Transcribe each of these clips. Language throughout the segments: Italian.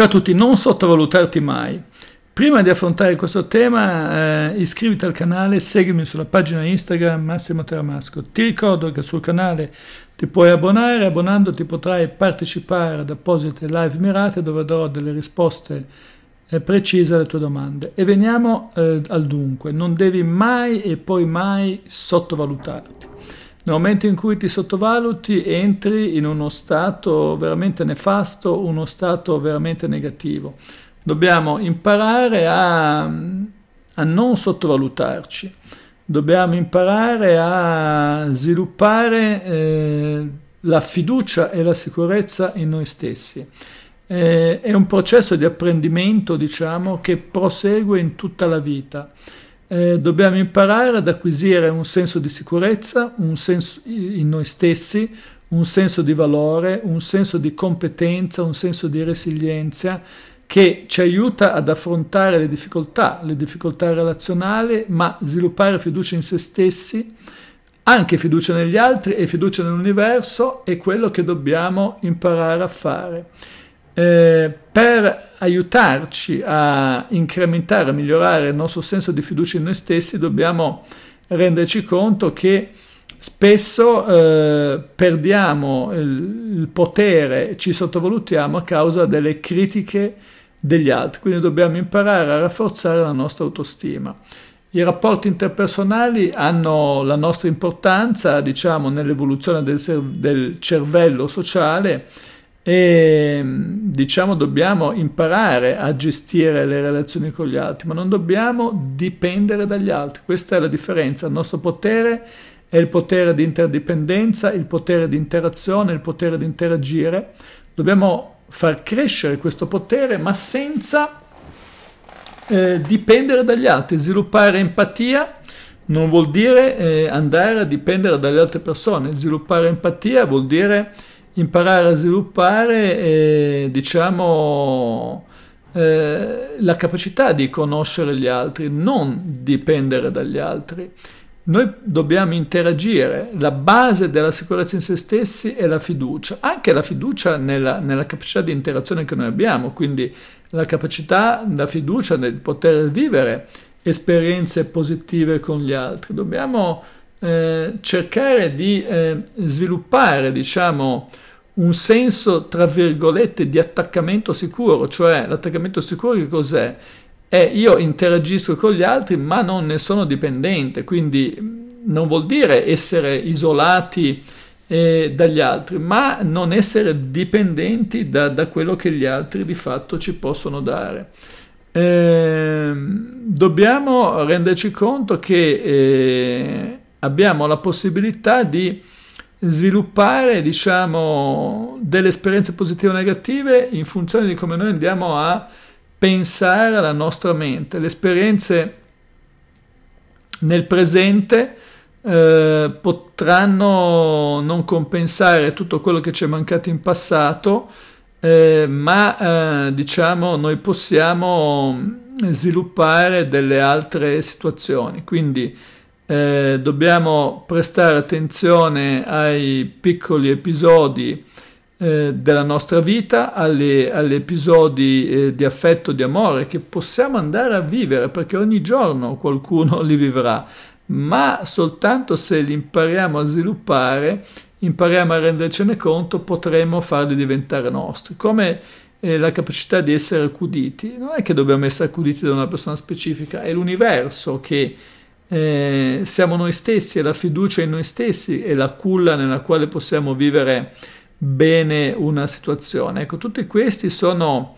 Ciao a tutti, non sottovalutarti mai. Prima di affrontare questo tema eh, iscriviti al canale, seguimi sulla pagina Instagram Massimo Teramasco. Ti ricordo che sul canale ti puoi abbonare, abbonandoti potrai partecipare ad apposite live mirate dove darò delle risposte eh, precise alle tue domande. E veniamo eh, al dunque, non devi mai e poi mai sottovalutarti. Nel momento in cui ti sottovaluti entri in uno stato veramente nefasto, uno stato veramente negativo. Dobbiamo imparare a, a non sottovalutarci, dobbiamo imparare a sviluppare eh, la fiducia e la sicurezza in noi stessi. Eh, è un processo di apprendimento, diciamo, che prosegue in tutta la vita eh, dobbiamo imparare ad acquisire un senso di sicurezza, un senso in noi stessi, un senso di valore, un senso di competenza, un senso di resilienza che ci aiuta ad affrontare le difficoltà, le difficoltà relazionali, ma sviluppare fiducia in se stessi, anche fiducia negli altri e fiducia nell'universo è quello che dobbiamo imparare a fare eh, per aiutarci a incrementare, a migliorare il nostro senso di fiducia in noi stessi, dobbiamo renderci conto che spesso eh, perdiamo il, il potere, ci sottovalutiamo a causa delle critiche degli altri, quindi dobbiamo imparare a rafforzare la nostra autostima. I rapporti interpersonali hanno la nostra importanza, diciamo, nell'evoluzione del, del cervello sociale e diciamo dobbiamo imparare a gestire le relazioni con gli altri, ma non dobbiamo dipendere dagli altri. Questa è la differenza. Il nostro potere è il potere di interdipendenza, il potere di interazione, il potere di interagire. Dobbiamo far crescere questo potere, ma senza eh, dipendere dagli altri, sviluppare empatia non vuol dire eh, andare a dipendere dalle altre persone, sviluppare empatia vuol dire imparare a sviluppare eh, diciamo, eh, la capacità di conoscere gli altri, non dipendere dagli altri. Noi dobbiamo interagire, la base della sicurezza in se stessi è la fiducia, anche la fiducia nella, nella capacità di interazione che noi abbiamo, quindi la capacità, la fiducia nel poter vivere esperienze positive con gli altri. Dobbiamo eh, cercare di eh, sviluppare, diciamo, un senso, tra virgolette, di attaccamento sicuro, cioè l'attaccamento sicuro che cos'è? È io interagisco con gli altri ma non ne sono dipendente, quindi mm, non vuol dire essere isolati eh, dagli altri, ma non essere dipendenti da, da, quello che gli altri di fatto ci possono dare. Eh, dobbiamo renderci conto che eh, abbiamo la possibilità di sviluppare diciamo, delle esperienze positive o negative in funzione di come noi andiamo a pensare alla nostra mente. Le esperienze nel presente eh, potranno non compensare tutto quello che ci è mancato in passato, eh, ma eh, diciamo noi possiamo sviluppare delle altre situazioni. Quindi eh, dobbiamo prestare attenzione ai piccoli episodi eh, della nostra vita, alle, agli episodi eh, di affetto, di amore che possiamo andare a vivere perché ogni giorno qualcuno li vivrà, ma soltanto se li impariamo a sviluppare, impariamo a rendercene conto, potremo farli diventare nostri. Come eh, la capacità di essere accuditi, non è che dobbiamo essere accuditi da una persona specifica, è l'universo che eh, siamo noi stessi, è la fiducia in noi stessi, è la culla nella quale possiamo vivere bene una situazione. Ecco, tutti questi sono...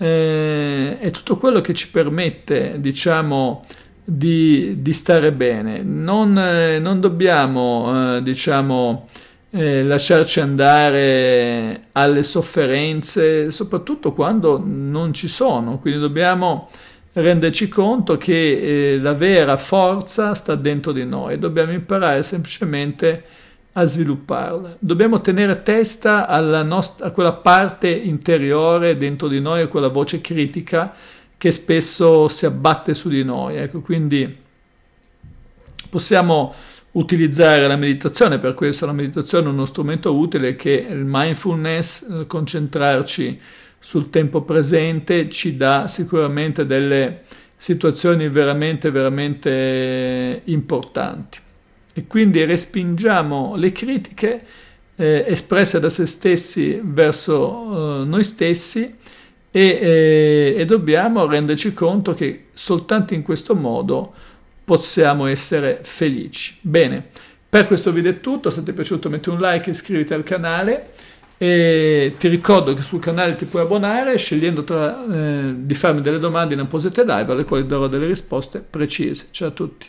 Eh, è tutto quello che ci permette, diciamo, di, di stare bene. Non, eh, non dobbiamo, eh, diciamo, eh, lasciarci andare alle sofferenze, soprattutto quando non ci sono. Quindi dobbiamo renderci conto che eh, la vera forza sta dentro di noi, dobbiamo imparare semplicemente a svilupparla. Dobbiamo tenere testa nostra, a quella parte interiore dentro di noi, a quella voce critica che spesso si abbatte su di noi. Ecco, quindi possiamo utilizzare la meditazione, per questo la meditazione è uno strumento utile che è il mindfulness, concentrarci sul tempo presente ci dà sicuramente delle situazioni veramente, veramente importanti. E quindi respingiamo le critiche eh, espresse da se stessi verso eh, noi stessi e, e, eh, e, dobbiamo renderci conto che soltanto in questo modo possiamo essere felici. Bene, per questo video è tutto, se ti è piaciuto metti un like, iscriviti al canale e ti ricordo che sul canale ti puoi abbonare scegliendo tra, eh, di farmi delle domande in apposite live alle quali darò delle risposte precise. Ciao a tutti.